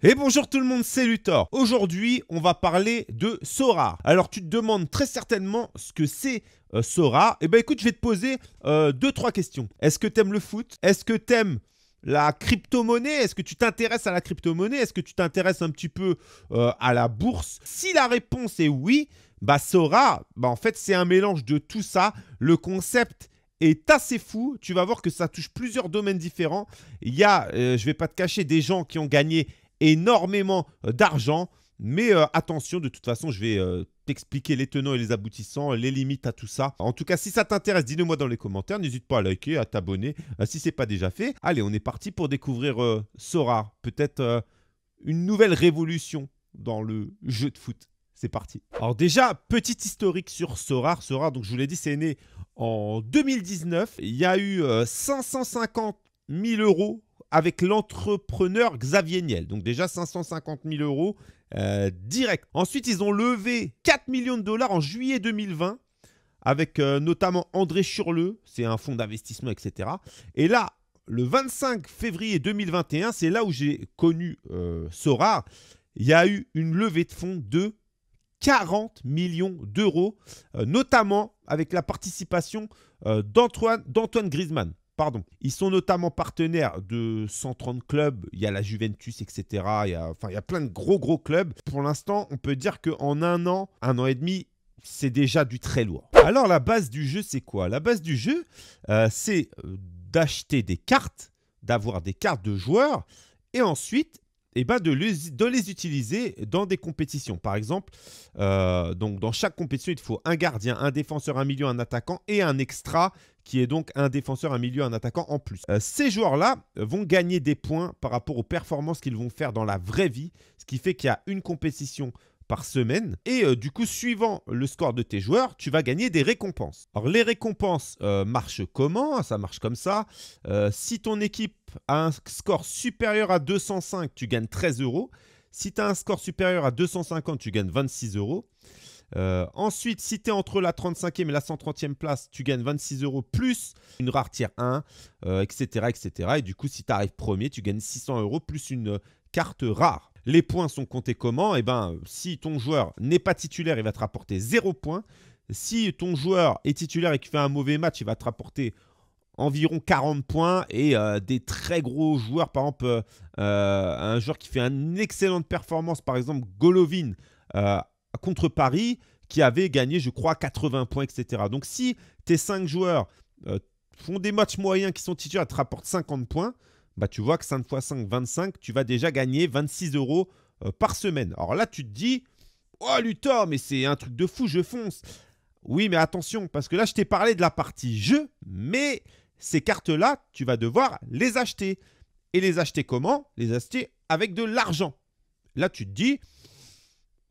Et bonjour tout le monde, c'est Luthor. Aujourd'hui, on va parler de Sora. Alors, tu te demandes très certainement ce que c'est euh, Sora. Eh ben, écoute, je vais te poser euh, deux, trois questions. Est-ce que t'aimes le foot Est-ce que t'aimes la crypto-monnaie Est-ce que tu t'intéresses à la crypto-monnaie Est-ce que tu t'intéresses un petit peu euh, à la bourse Si la réponse est oui, bah Sora, bah en fait, c'est un mélange de tout ça. Le concept est assez fou. Tu vas voir que ça touche plusieurs domaines différents. Il y a, je vais pas te cacher, des gens qui ont gagné énormément euh, d'argent. Mais euh, attention, de toute façon, je vais euh, t'expliquer les tenants et les aboutissants, les limites à tout ça. En tout cas, si ça t'intéresse, dis-le moi dans les commentaires. N'hésite pas à liker, à t'abonner si ce n'est pas déjà fait. Allez, on est parti pour découvrir Sora. Peut-être une nouvelle révolution dans le jeu de foot. C'est parti. Alors déjà, petite historique sur Sora. Sora, donc je vous l'ai dit, c'est né en 2019. Il y a eu 550 000 euros avec l'entrepreneur Xavier Niel. Donc déjà 550 000 euros euh, direct. Ensuite, ils ont levé 4 millions de dollars en juillet 2020 avec euh, notamment André Churleux, c'est un fonds d'investissement, etc. Et là, le 25 février 2021, c'est là où j'ai connu euh, Sora. Il y a eu une levée de fonds de 40 millions d'euros, notamment avec la participation d'Antoine Griezmann. Ils sont notamment partenaires de 130 clubs, il y a la Juventus, etc. Il y a, enfin, il y a plein de gros gros clubs. Pour l'instant, on peut dire qu'en un an, un an et demi, c'est déjà du très lourd. Alors la base du jeu, c'est quoi La base du jeu, euh, c'est euh, d'acheter des cartes, d'avoir des cartes de joueurs, et ensuite eh ben de, les, utiliser dans des compétitions. Par exemple, euh, donc dans chaque compétition, il faut un gardien, un défenseur, un milieu, un attaquant et un extra qui est donc un défenseur, un milieu, un attaquant en plus. Euh, ces joueurs-là vont gagner des points par rapport aux performances qu'ils vont faire dans la vraie vie, ce qui fait qu'il y a une compétition par semaine. Et euh, du coup, suivant le score de tes joueurs, tu vas gagner des récompenses. Alors, les récompenses euh, marchent comment Ça marche comme ça. si ton équipe a un score supérieur à 205, tu gagnes 13 euros. Si tu as un score supérieur à 250, tu gagnes 26 euros. Euh, ensuite, si tu es entre la 35e et la 130e place, tu gagnes 26 euros plus une rare tier 1, etc., etc. Et du coup, si tu arrives premier, tu gagnes 600 euros plus une carte rare. Les points sont comptés comment Eh ben, si ton joueur n'est pas titulaire, il va te rapporter 0 points. Si ton joueur est titulaire et qu'il fait un mauvais match, il va te rapporter environ 40 points et euh, des très gros joueurs, par exemple euh, un joueur qui fait une excellente performance, par exemple Golovin, contre Paris qui avait gagné, je crois, 80 points, etc. Donc si tes 5 joueurs euh, font des matchs moyens qui sont titulaires et te rapportent 50 points, bah, tu vois que 5 x 5, 25, tu vas déjà gagner 26 euros euh, par semaine. Alors là, tu te dis, oh Luthor, mais c'est un truc de fou, je fonce. Oui, mais attention, parce que là, je t'ai parlé de la partie jeu, mais ces cartes-là, tu vas devoir les acheter. Et les acheter comment Les acheter avec de l'argent. Là, tu te dis,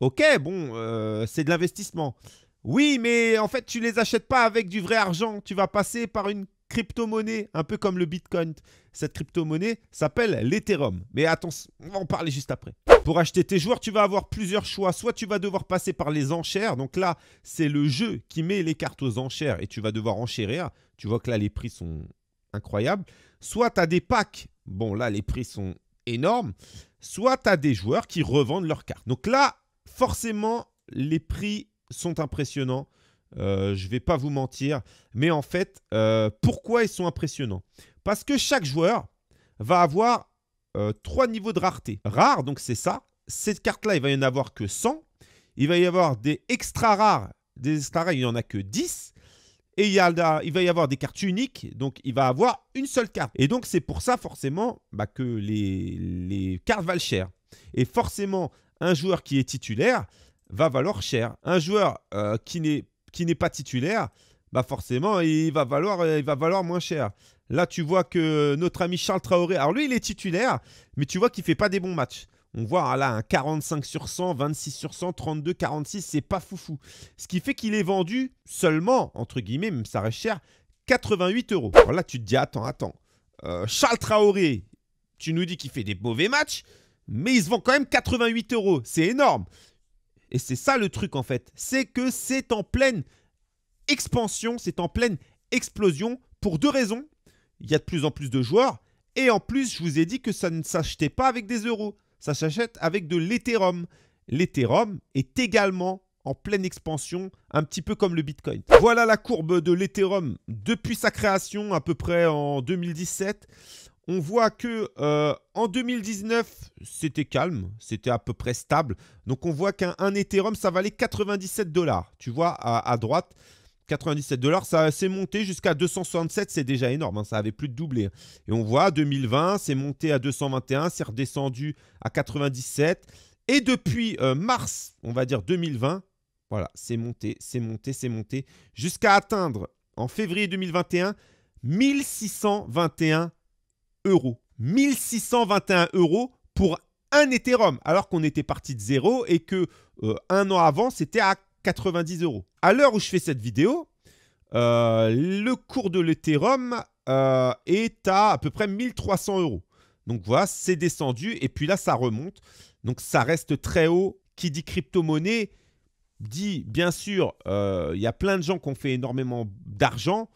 Ok, bon, euh, c'est de l'investissement. Oui, mais en fait, tu les achètes pas avec du vrai argent. Tu vas passer par une crypto-monnaie, un peu comme le Bitcoin. Cette crypto-monnaie s'appelle l'Ethereum. Mais attends, on va en parler juste après. Pour acheter tes joueurs, tu vas avoir plusieurs choix. Soit tu vas devoir passer par les enchères. Donc là, c'est le jeu qui met les cartes aux enchères et tu vas devoir enchérir. Tu vois que là, les prix sont incroyables. Soit tu as des packs. Bon, là, les prix sont énormes. Soit tu as des joueurs qui revendent leurs cartes. Donc là, Forcément, les prix sont impressionnants. Euh, je ne vais pas vous mentir. Mais en fait, euh, pourquoi ils sont impressionnants Parce que chaque joueur va avoir euh, trois niveaux de rareté. Rare, donc c'est ça. Cette carte-là, il va y en avoir que 100. Il va y avoir des extra rares. Des extra rares, il n'y en a que 10. Et il, il, va y avoir des cartes uniques, donc il va avoir une seule carte. Et donc c'est pour ça forcément bah, que les, les cartes valent cher. Et forcément, un joueur qui est titulaire va valoir cher. Un joueur euh, qui n'est pas titulaire, bah forcément, il va, valoir, euh, il va valoir moins cher. Là, tu vois que notre ami Charles Traoré, alors lui, il est titulaire, mais tu vois qu'il ne fait pas des bons matchs. On voit hein, là un 45 sur 100, 26 sur 100, 32, 46, c'est pas foufou. Ce qui fait qu'il est vendu seulement, entre guillemets, même ça reste cher, 88 euros. Alors là, tu te dis, attends, attends. Euh, Charles Traoré, tu nous dis qu'il fait des mauvais matchs, mais ils se vend quand même 88 euros. C'est énorme. Et c'est ça le truc en fait. C'est que c'est en pleine expansion, c'est en pleine explosion pour deux raisons. Il y a de plus en plus de joueurs. Et en plus, je vous ai dit que ça ne s'achetait pas avec des euros. Ça s'achète avec de l'Ethereum. L'Ethereum est également en pleine expansion, un petit peu comme le Bitcoin. Voilà la courbe de l'Ethereum depuis sa création à peu près en 2017 on voit que euh, en 2019, c'était calme, c'était à peu près stable. Donc on voit qu'un Ethereum, ça valait 97 dollars. Tu vois, à, droite, 97 dollars, ça s'est monté jusqu'à 267, c'est déjà énorme, hein, ça avait plus de doublé. Hein. Et on voit 2020, c'est monté à 221, c'est redescendu à 97. Et depuis euh, mars, on va dire 2020, voilà, c'est monté, c'est monté, c'est monté, jusqu'à atteindre en février 2021 1621 euros. 1621 euros pour un Ethereum, alors qu'on était parti de zéro et que euh, un an avant, c'était à 90 euros. À l'heure où je fais cette vidéo, euh, le cours de l'Ethereum euh, est à à peu près 1300 euros. Donc voilà, c'est descendu et puis là, ça remonte. Donc ça reste très haut. Qui dit crypto-monnaie dit, bien sûr, il y a plein de gens qui ont fait énormément d'argent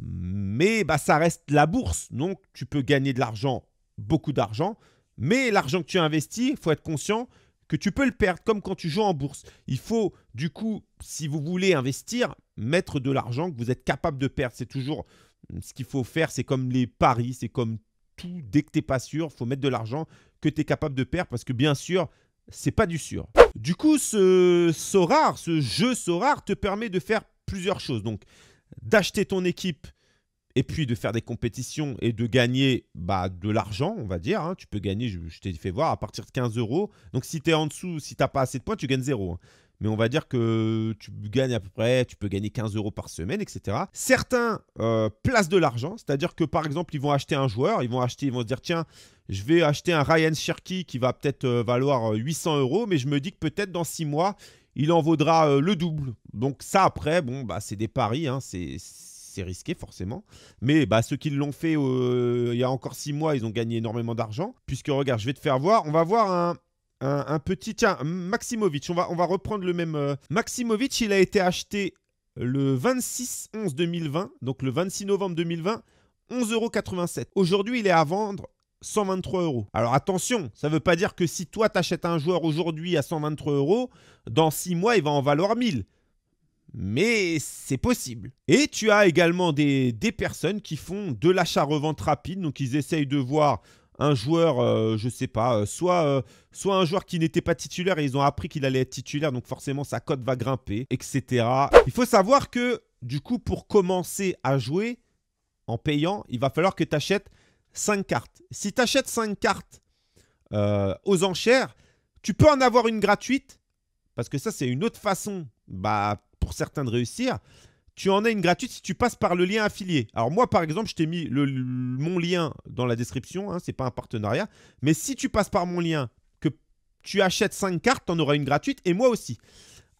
mais bah, ça reste la bourse. Donc, tu peux gagner de l'argent, beaucoup d'argent, mais l'argent que tu investis, il faut être conscient que tu peux le perdre, comme quand tu joues en bourse. Il faut, du coup, si vous voulez investir, mettre de l'argent que vous êtes capable de perdre. C'est toujours mm, ce qu'il faut faire, c'est comme les paris, c'est comme tout. Dès que tu n'es pas sûr, il faut mettre de l'argent que tu es capable de perdre, parce que bien sûr, c'est pas du sûr. Du coup, ce rare ce jeu Sorare te permet de faire plusieurs choses. Donc, d'acheter ton équipe et puis de faire des compétitions et de gagner bah, de l'argent, on va dire. Hein. Tu peux gagner, je, t'ai fait voir, à partir de 15 euros. Donc si tu es en dessous, si tu n'as pas assez de points, tu gagnes zéro. Hein. Mais on va dire que tu gagnes à peu près, tu peux gagner 15 euros par semaine, etc. Certains euh, placent de l'argent, c'est-à-dire que par exemple, ils vont acheter un joueur, ils vont acheter, ils vont se dire, tiens, je vais acheter un Ryan Cherky qui va peut-être euh, valoir 800 euh, euros, mais je me dis que peut-être dans 6 mois, il en vaudra euh, le double. Donc ça, après, bon, bah, c'est des paris, hein, c'est risqué forcément. Mais bah, ceux qui l'ont fait euh, il y a encore six mois, ils ont gagné énormément d'argent. Puisque regarde, je vais te faire voir, on va voir un, petit... Tiens, Maximovic, on va, on va reprendre le même... Euh, Maximovic, il a été acheté le 26-11-2020, donc le 26 novembre 2020, euros. Aujourd'hui, il est à vendre 123 euros. Alors attention, ça ne veut pas dire que si toi t'achètes un joueur aujourd'hui à 123 euros, dans 6 mois il va en valoir 1000. Mais c'est possible. Et tu as également des, des personnes qui font de l'achat-revente rapide, donc ils essayent de voir un joueur, je euh, je sais pas, euh, soit, euh, soit un joueur qui n'était pas titulaire et ils ont appris qu'il allait être titulaire, donc forcément sa cote va grimper, etc. Il faut savoir que du coup, pour commencer à jouer en payant, il va falloir que tu achètes 5 cartes. Si tu achètes 5 cartes euh, aux enchères, tu peux en avoir une gratuite, parce que ça, c'est une autre façon bah, pour certains de réussir. Tu en as une gratuite si tu passes par le lien affilié. Alors moi, par exemple, je t'ai mis le, mon lien dans la description, hein, ce n'est pas un partenariat, mais si tu passes par mon lien, que tu achètes 5 cartes, tu en auras une gratuite, et moi aussi.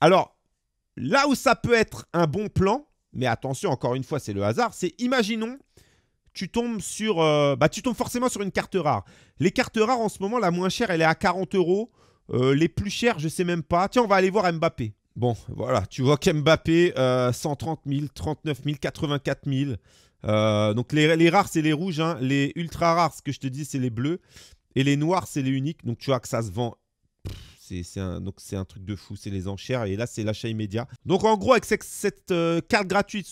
Alors, là où ça peut être un bon plan, mais attention, encore une fois, c'est le hasard, c'est imaginons tu tombes sur, euh, bah, tu tombes forcément sur une carte rare. Les cartes rares en ce moment, la moins chère, elle est à 40 euros. Euh, les plus chères, je sais même pas. Tiens, on va aller voir Mbappé. Bon, voilà, tu vois qu'Mbappé, 130 000, 39 000, 84 000. donc les, rares, c'est les rouges. Hein. Les ultra rares, ce que je te dis, c'est les bleus. Et les noirs, c'est les uniques. Donc tu vois que ça se vend. C'est un, donc c'est un truc de fou, c'est les enchères. Et là, c'est l'achat immédiat. Donc en gros, avec cette, euh, carte gratuite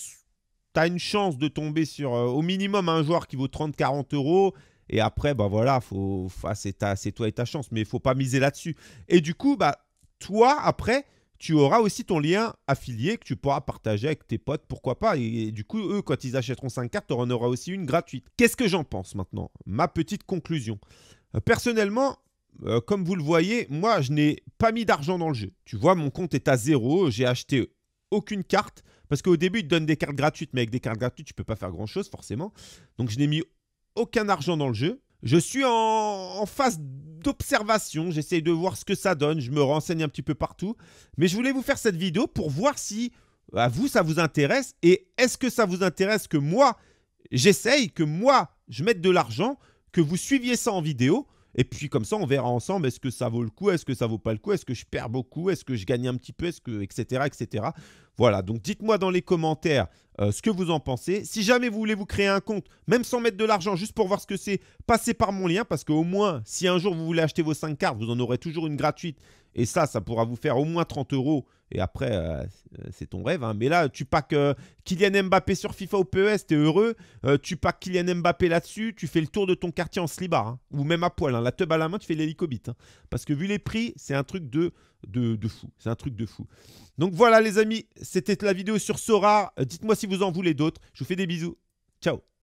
tu as une chance de tomber sur euh, au minimum un joueur qui vaut 30-40 euros. Et après, bah voilà, faut, c'est, toi et ta chance, mais il faut pas miser là-dessus. Et du coup, bah, toi, après, tu auras aussi ton lien affilié que tu pourras partager avec tes potes, pourquoi pas. Et, du coup, eux, quand ils achèteront 5 cartes, tu en auras aussi une gratuite. Qu'est-ce que j'en pense maintenant Ma petite conclusion. Euh, personnellement, euh, comme vous le voyez, moi, je n'ai pas mis d'argent dans le jeu. Tu vois, mon compte est à zéro, j'ai acheté aucune carte. Parce qu'au début, ils te donnent des cartes gratuites, mais avec des cartes gratuites, tu peux pas faire grand-chose, forcément. Donc, je n'ai mis aucun argent dans le jeu. Je suis en phase d'observation, j'essaye de voir ce que ça donne, je me renseigne un petit peu partout. Mais je voulais vous faire cette vidéo pour voir si à vous ça vous intéresse et est-ce que ça vous intéresse que moi j'essaye, que moi je mette de l'argent, que vous suiviez ça en vidéo et puis comme ça, on verra ensemble est-ce que ça vaut le coup, est-ce que ça vaut pas le coup, est-ce que je perds beaucoup, est-ce que je gagne un petit peu, est-ce que etc etc. Voilà. Donc dites-moi dans les commentaires euh, ce que vous en pensez. Si jamais vous voulez vous créer un compte, même sans mettre de l'argent, juste pour voir ce que c'est, passez par mon lien parce qu'au moins, si un jour vous voulez acheter vos 5 cartes, vous en aurez toujours une gratuite. Et ça, ça pourra vous faire au moins 30 euros et après, euh, c'est ton rêve. Hein. Mais là, tu packs euh, Kylian Mbappé sur FIFA ou PES, t'es heureux. Euh, tu packs Kylian Mbappé là-dessus, tu fais le tour de ton quartier en slibar, hein. Ou même à poil. Hein. La teub à la main, tu fais l'hélicobite. Hein. Parce que vu les prix, c'est un truc de, de, de fou. C'est un truc de fou. Donc voilà, les amis, c'était la vidéo sur Sora. Dites-moi si vous en voulez d'autres. Je vous fais des bisous. Ciao